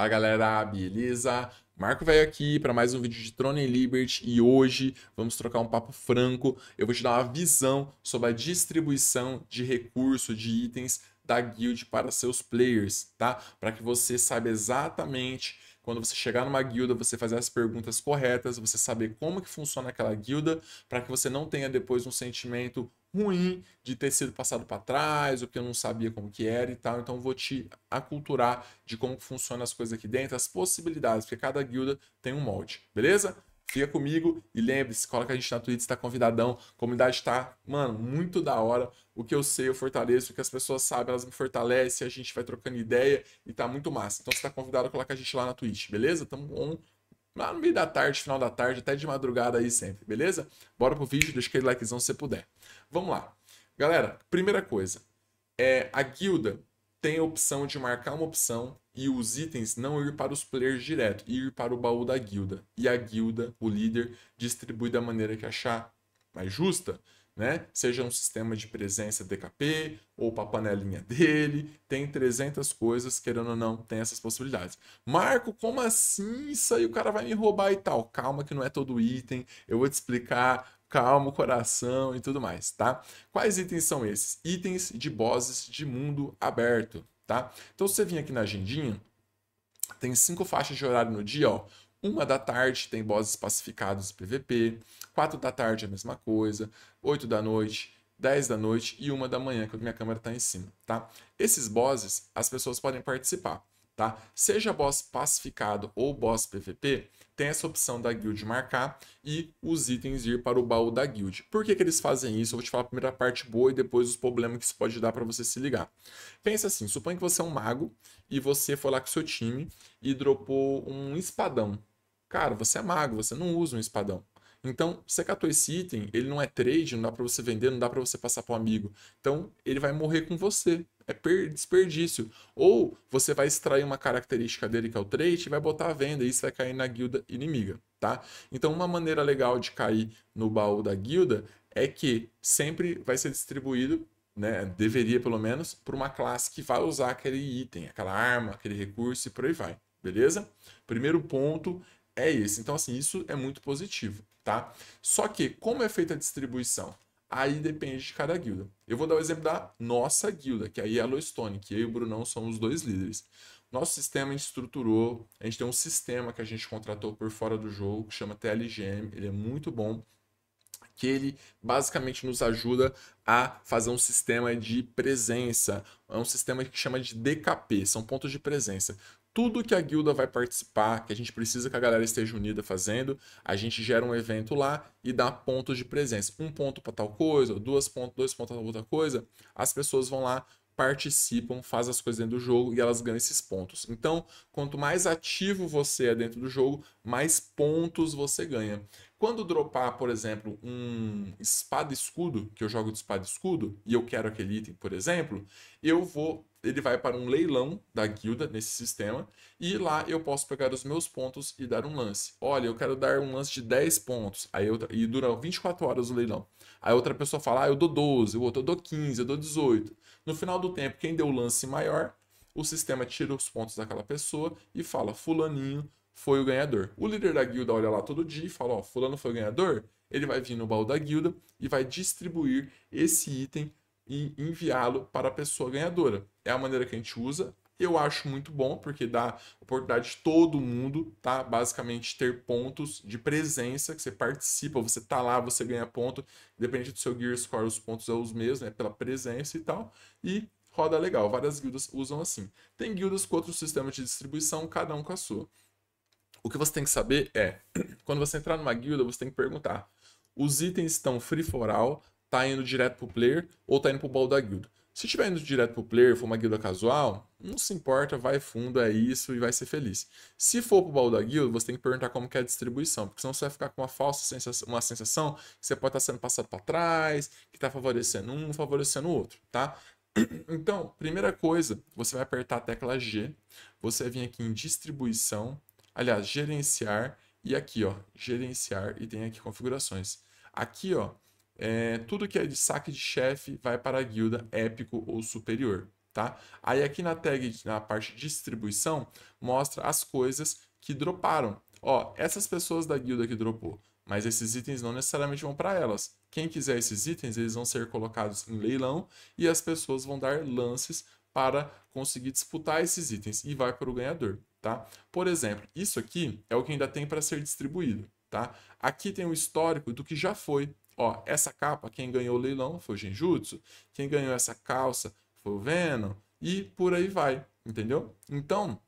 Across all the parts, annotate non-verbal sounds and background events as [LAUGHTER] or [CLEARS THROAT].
Fala galera, beleza? Marco veio aqui para mais um vídeo de Tron Liberty e hoje vamos trocar um papo franco. Eu vou te dar uma visão sobre a distribuição de recurso de itens da guild para seus players, tá? Para que você saiba exatamente quando você chegar numa guilda, você fazer as perguntas corretas, você saber como que funciona aquela guilda, para que você não tenha depois um sentimento ruim de ter sido passado para trás, ou que eu não sabia como que era e tal. Então vou te aculturar de como funcionam as coisas aqui dentro, as possibilidades, porque cada guilda tem um molde, beleza? Fica comigo e lembre-se, coloca a gente na Twitch, está convidadão. A comunidade está, mano, muito da hora. O que eu sei, eu fortaleço. O que as pessoas sabem, elas me fortalecem. A gente vai trocando ideia e tá muito massa. Então, se está convidado, coloca a gente lá na Twitch, beleza? Tamo on lá no meio da tarde, final da tarde, até de madrugada aí sempre, beleza? Bora pro vídeo, deixa aquele likezão se você puder. Vamos lá. Galera, primeira coisa, é a guilda tem a opção de marcar uma opção e os itens não ir para os players direto, ir para o baú da guilda. E a guilda, o líder, distribui da maneira que achar mais justa né? Seja um sistema de presença DKP ou para a panelinha dele, tem 300 coisas, querendo ou não, tem essas possibilidades. Marco, como assim? Isso aí o cara vai me roubar e tal. Calma que não é todo item, eu vou te explicar, calma o coração e tudo mais, tá? Quais itens são esses? Itens de bosses de mundo aberto, tá? Então se você vir aqui na agendinha, tem cinco faixas de horário no dia, ó. Uma da tarde tem bosses pacificados PVP. Quatro da tarde é a mesma coisa. Oito da noite 10 da noite e uma da manhã, que minha câmera está em cima, tá? Esses bosses, as pessoas podem participar, tá? Seja boss pacificado ou boss PVP, tem essa opção da guild marcar e os itens ir para o baú da guild. Por que, que eles fazem isso? Eu vou te falar a primeira parte boa e depois os problemas que isso pode dar para você se ligar. Pensa assim, suponha que você é um mago e você foi lá com seu time e dropou um espadão, Cara, você é mago, você não usa um espadão. Então, você catou esse item, ele não é trade, não dá para você vender, não dá para você passar para um amigo. Então, ele vai morrer com você. É desperdício. Ou você vai extrair uma característica dele que é o trade e vai botar à venda e isso vai cair na guilda inimiga, tá? Então, uma maneira legal de cair no baú da guilda é que sempre vai ser distribuído né, deveria pelo menos, por uma classe que vai usar aquele item, aquela arma, aquele recurso e por aí vai, beleza? Primeiro ponto é esse. Então, assim, isso é muito positivo, tá? Só que, como é feita a distribuição? Aí depende de cada guilda. Eu vou dar o exemplo da nossa guilda, que é a Yellowstone, que eu e o Brunão somos os dois líderes. Nosso sistema estruturou, a gente tem um sistema que a gente contratou por fora do jogo, que chama TLGM, ele é muito bom, que ele basicamente nos ajuda a fazer um sistema de presença, é um sistema que chama de DKP, são pontos de presença tudo que a guilda vai participar, que a gente precisa que a galera esteja unida fazendo, a gente gera um evento lá e dá pontos de presença. Um ponto para tal coisa, duas pontos, dois pontos para outra coisa. As pessoas vão lá, participam, fazem as coisas dentro do jogo e elas ganham esses pontos. Então, quanto mais ativo você é dentro do jogo, mais pontos você ganha. Quando dropar, por exemplo, um espada escudo, que eu jogo de espada escudo, e eu quero aquele item, por exemplo, eu vou. Ele vai para um leilão da guilda nesse sistema, e lá eu posso pegar os meus pontos e dar um lance. Olha, eu quero dar um lance de 10 pontos, aí eu, e dura 24 horas o leilão. Aí outra pessoa fala, ah, eu dou 12, o outro eu dou 15, eu dou 18. No final do tempo, quem deu o lance maior, o sistema tira os pontos daquela pessoa e fala, fulaninho foi o ganhador. O líder da guilda olha lá todo dia e fala, ó, fulano foi o ganhador, ele vai vir no baú da guilda e vai distribuir esse item e enviá-lo para a pessoa ganhadora. É a maneira que a gente usa eu acho muito bom, porque dá oportunidade de todo mundo, tá? Basicamente, ter pontos de presença, que você participa, você tá lá, você ganha ponto. Independente do seu Gear Score, os pontos são os mesmos, né? Pela presença e tal. E roda legal. Várias guildas usam assim. Tem guildas com outros sistemas de distribuição, cada um com a sua. O que você tem que saber é, [CLEARS THROAT] quando você entrar numa guilda, você tem que perguntar: os itens estão free for all, tá indo direto pro player ou tá indo pro baú da guilda? Se estiver indo direto pro player, for uma guilda casual, não se importa, vai fundo, é isso e vai ser feliz. Se for pro baú da guilda, você tem que perguntar como que é a distribuição, porque senão você vai ficar com uma falsa sensação, uma sensação que você pode estar tá sendo passado para trás, que está favorecendo um, favorecendo o outro, tá? [CLEARS THROAT] Então, primeira coisa, você vai apertar a tecla G, você vai vir aqui em distribuição, aliás, gerenciar, e aqui, ó, gerenciar, e tem aqui configurações. Aqui, ó, é, tudo que é de saque de chefe vai para a guilda épico ou superior, tá? Aí aqui na tag, na parte de distribuição, mostra as coisas que droparam. Ó, essas pessoas da guilda que dropou, mas esses itens não necessariamente vão para elas. Quem quiser esses itens, eles vão ser colocados em leilão e as pessoas vão dar lances para conseguir disputar esses itens e vai para o ganhador, tá? Por exemplo, isso aqui é o que ainda tem para ser distribuído, tá? Aqui tem o histórico do que já foi, Ó, essa capa, quem ganhou o leilão foi o Genjutsu, quem ganhou essa calça foi o Venom, e por aí vai, entendeu? Então,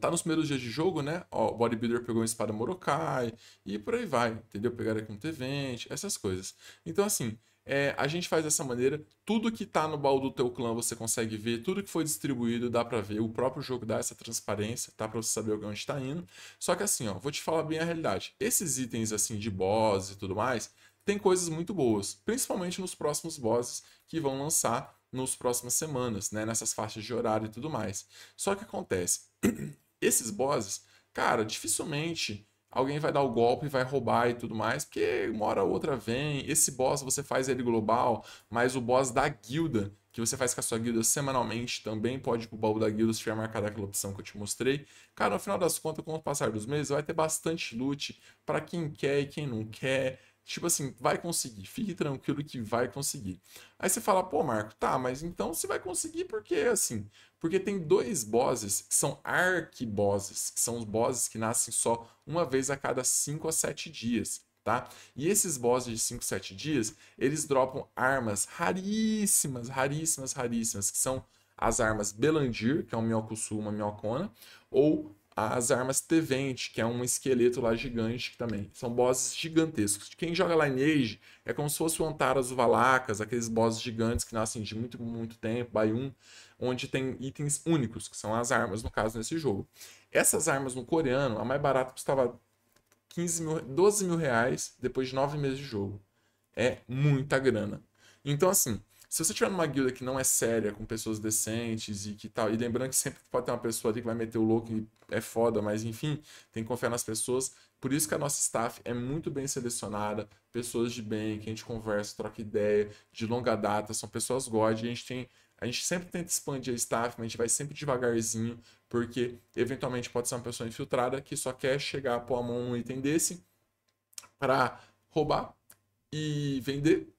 tá nos primeiros dias de jogo, né? Ó, o bodybuilder pegou uma espada Morokai, e por aí vai, entendeu? Pegaram aqui um T20, essas coisas. Então, assim, é, a gente faz dessa maneira. Tudo que está no baú do teu clã você consegue ver. Tudo que foi distribuído dá para ver. O próprio jogo dá essa transparência, tá? Para você saber onde está indo. Só que assim, ó, vou te falar bem a realidade. Esses itens assim de boss e tudo mais, tem coisas muito boas. Principalmente nos próximos bosses que vão lançar nos próximas semanas, né? Nessas faixas de horário e tudo mais. Só que acontece, [CLEARS THROAT] esses bosses, cara, dificilmente alguém vai dar o golpe, vai roubar e tudo mais, porque uma hora ou outra vem. Esse boss você faz ele global, mas o boss da guilda, que você faz com a sua guilda semanalmente, também pode ir pro baú da guilda se tiver marcada aquela opção que eu te mostrei. Cara, no final das contas, com o passar dos meses, vai ter bastante loot para quem quer e quem não quer Tipo assim, vai conseguir, fique tranquilo que vai conseguir. Aí você fala, pô, Marco, tá, mas então você vai conseguir porque assim? Porque tem dois bosses que são arquibosses, que são os bosses que nascem só uma vez a cada 5 a 7 dias. Tá? E esses bosses de 5, 7 dias, eles dropam armas raríssimas, raríssimas, raríssimas, que são as armas Belandir, que é um Myokusu, uma Myokona, ou as armas T20 que é um esqueleto lá gigante também. São bosses gigantescos. Quem joga Lineage é como se fosse o Antaras, o Valacas, aqueles bosses gigantes que nascem de muito, muito tempo, Bayun, onde tem itens únicos, que são as armas, no caso, nesse jogo. Essas armas no coreano, a mais barata custava 15 mil, 12 mil reais depois de 9 meses de jogo. É muita grana. Então, assim, se você tiver numa guilda que não é séria, com pessoas decentes e que tal, e lembrando que sempre pode ter uma pessoa ali que vai meter o louco e é foda, mas enfim, tem que confiar nas pessoas. Por isso que a nossa staff é muito bem selecionada, pessoas de bem, que a gente conversa, troca ideia, de longa data, são pessoas god, e a gente tem a gente sempre tenta expandir a staff, mas a gente vai sempre devagarzinho, porque eventualmente pode ser uma pessoa infiltrada que só quer chegar, pôr a mão num item desse para roubar e vender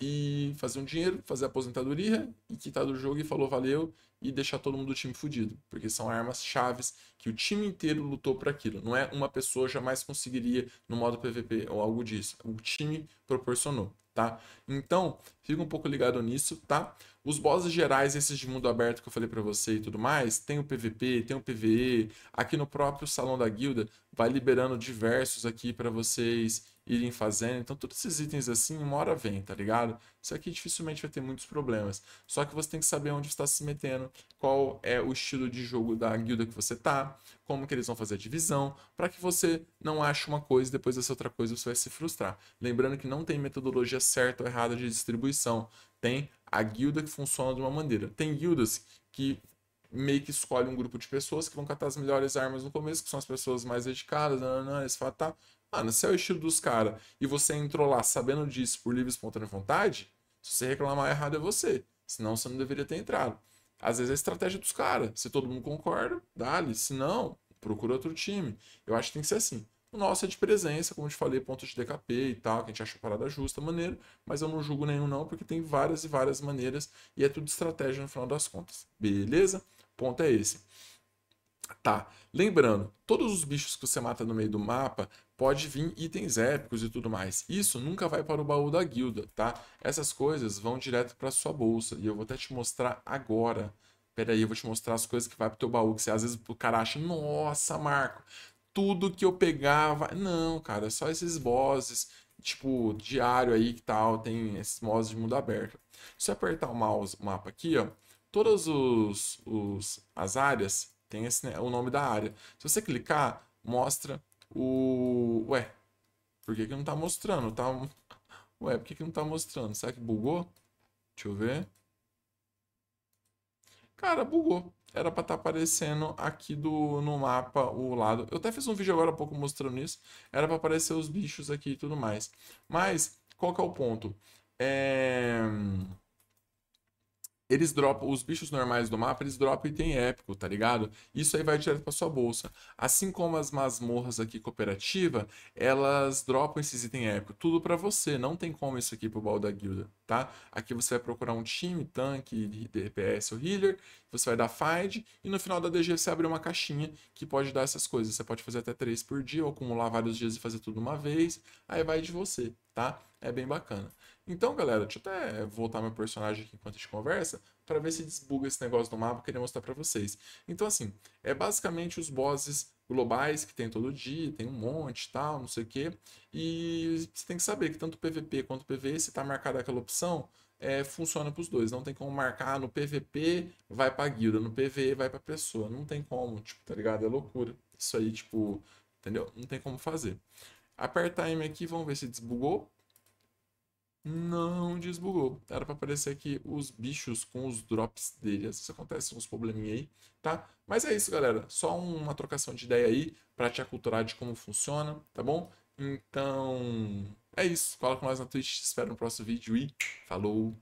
e fazer um dinheiro, fazer aposentadoria e quitar do jogo e falou valeu e deixar todo mundo do time fudido, porque são armas chaves que o time inteiro lutou para aquilo. Não é uma pessoa jamais conseguiria no modo PVP ou algo disso. O time proporcionou, tá? Então, fica um pouco ligado nisso, tá? Os bosses gerais, esses de mundo aberto que eu falei para você e tudo mais, tem o PVP, tem o PVE, aqui no próprio salão da guilda vai liberando diversos aqui para vocês irem fazendo. Então, todos esses itens assim, uma hora vem, tá ligado? Isso aqui dificilmente vai ter muitos problemas. Só que você tem que saber onde está se metendo, qual é o estilo de jogo da guilda que você tá, como que eles vão fazer a divisão, para que você não ache uma coisa e depois dessa outra coisa você vai se frustrar. Lembrando que não tem metodologia certa ou errada de distribuição. Tem a guilda que funciona de uma maneira. Tem guildas que meio que escolhe um grupo de pessoas que vão catar as melhores armas no começo, que são as pessoas mais dedicadas, não, não, não, esse fato tá. Mano, ah, se é o estilo dos caras e você entrou lá sabendo disso por livre e espontânea vontade, se você reclamar errado é você. Senão você não deveria ter entrado. Às vezes é a estratégia dos caras. Se todo mundo concorda, dá-lhe. Se não, procura outro time. Eu acho que tem que ser assim. O nosso é de presença, como eu te falei, ponto de DKP e tal, que a gente acha parada justa, maneiro, mas eu não julgo nenhum não, porque tem várias e várias maneiras e é tudo estratégia no final das contas. Beleza? Ponto é esse. Tá, lembrando, todos os bichos que você mata no meio do mapa pode vir itens épicos e tudo mais. Isso nunca vai para o baú da guilda, tá? Essas coisas vão direto para sua bolsa e eu vou até te mostrar agora. Pera aí, eu vou te mostrar as coisas que vai pro teu baú, que você às vezes o cara acha, nossa, Marco, tudo que eu pegava. Não, cara, é só esses bosses, tipo, diário aí que tal, tem esses bosses de mundo aberto. Se eu apertar o mouse, o mapa aqui, ó, todas os, os, as áreas tem esse, né, o nome da área. Se você clicar, mostra o... Ué, por que que não está mostrando? Tá... Ué, por que que não está mostrando? Será que bugou? Deixa eu ver. Cara, bugou. Era para estar tá aparecendo aqui do, no mapa o lado. Eu até fiz um vídeo agora há pouco mostrando isso. Era para aparecer os bichos aqui e tudo mais. Mas, qual que é o ponto? É eles dropam, os bichos normais do mapa, eles dropam item épico, tá ligado? Isso aí vai direto pra sua bolsa. Assim como as masmorras aqui cooperativa, elas dropam esses itens épicos, tudo para você, não tem como isso aqui pro baú da guilda, tá? Aqui você vai procurar um time, tanque, DPS ou healer, você vai dar fight e no final da DG você abre uma caixinha que pode dar essas coisas. Você pode fazer até três por dia, ou acumular vários dias e fazer tudo uma vez, aí vai de você, tá? é bem bacana. Então, galera, deixa eu até voltar meu personagem aqui enquanto a gente conversa, para ver se desbuga esse negócio do mapa, que eu queria mostrar para vocês. Então, assim, é basicamente os bosses globais que tem todo dia, tem um monte tal, não sei o quê. E você tem que saber que tanto PVP quanto PVE, se tá marcada aquela opção, é, funciona para os dois. Não tem como marcar no PVP, vai para guilda, no PVE vai para pessoa. Não tem como, tipo, tá ligado? É loucura. Isso aí, tipo, entendeu? Não tem como fazer. Apertar M aqui, vamos ver se desbugou. Não desbugou. Era para aparecer aqui os bichos com os drops dele. Às vezes acontece uns probleminha aí, tá? Mas é isso, galera. Só uma trocação de ideia aí para te aculturar de como funciona, tá bom? Então, é isso. Fala com nós na Twitch. Te espero no próximo vídeo e falou!